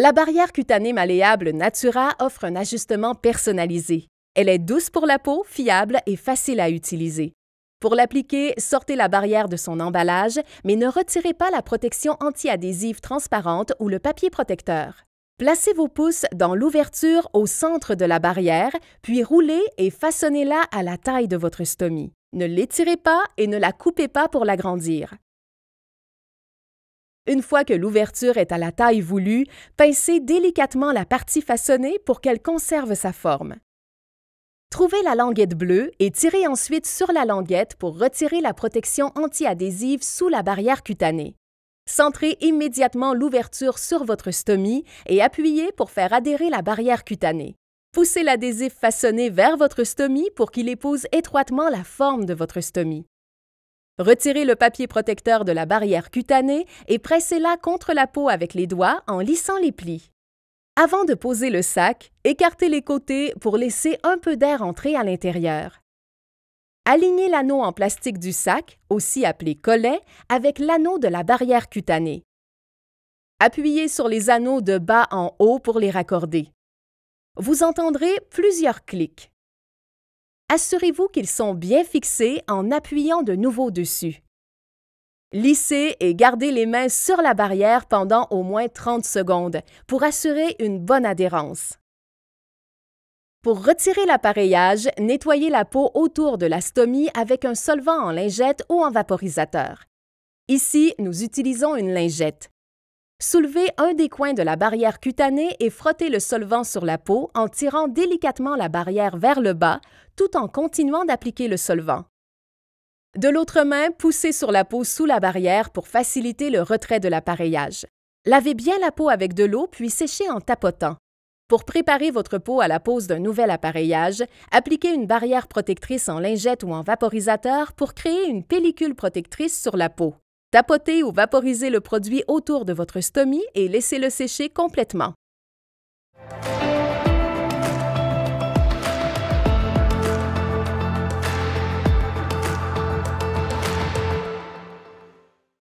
La barrière cutanée malléable Natura offre un ajustement personnalisé. Elle est douce pour la peau, fiable et facile à utiliser. Pour l'appliquer, sortez la barrière de son emballage, mais ne retirez pas la protection anti transparente ou le papier protecteur. Placez vos pouces dans l'ouverture au centre de la barrière, puis roulez et façonnez-la à la taille de votre stomie. Ne l'étirez pas et ne la coupez pas pour l'agrandir. Une fois que l'ouverture est à la taille voulue, pincez délicatement la partie façonnée pour qu'elle conserve sa forme. Trouvez la languette bleue et tirez ensuite sur la languette pour retirer la protection antiadhésive sous la barrière cutanée. Centrez immédiatement l'ouverture sur votre stomie et appuyez pour faire adhérer la barrière cutanée. Poussez l'adhésif façonné vers votre stomie pour qu'il épouse étroitement la forme de votre stomie. Retirez le papier protecteur de la barrière cutanée et pressez-la contre la peau avec les doigts en lissant les plis. Avant de poser le sac, écartez les côtés pour laisser un peu d'air entrer à l'intérieur. Alignez l'anneau en plastique du sac, aussi appelé collet, avec l'anneau de la barrière cutanée. Appuyez sur les anneaux de bas en haut pour les raccorder. Vous entendrez plusieurs clics assurez-vous qu'ils sont bien fixés en appuyant de nouveau dessus. Lissez et gardez les mains sur la barrière pendant au moins 30 secondes pour assurer une bonne adhérence. Pour retirer l'appareillage, nettoyez la peau autour de la stomie avec un solvant en lingette ou en vaporisateur. Ici, nous utilisons une lingette. Soulevez un des coins de la barrière cutanée et frottez le solvant sur la peau en tirant délicatement la barrière vers le bas tout en continuant d'appliquer le solvant. De l'autre main, poussez sur la peau sous la barrière pour faciliter le retrait de l'appareillage. Lavez bien la peau avec de l'eau puis séchez en tapotant. Pour préparer votre peau à la pose d'un nouvel appareillage, appliquez une barrière protectrice en lingette ou en vaporisateur pour créer une pellicule protectrice sur la peau. Tapotez ou vaporisez le produit autour de votre stomie et laissez-le sécher complètement.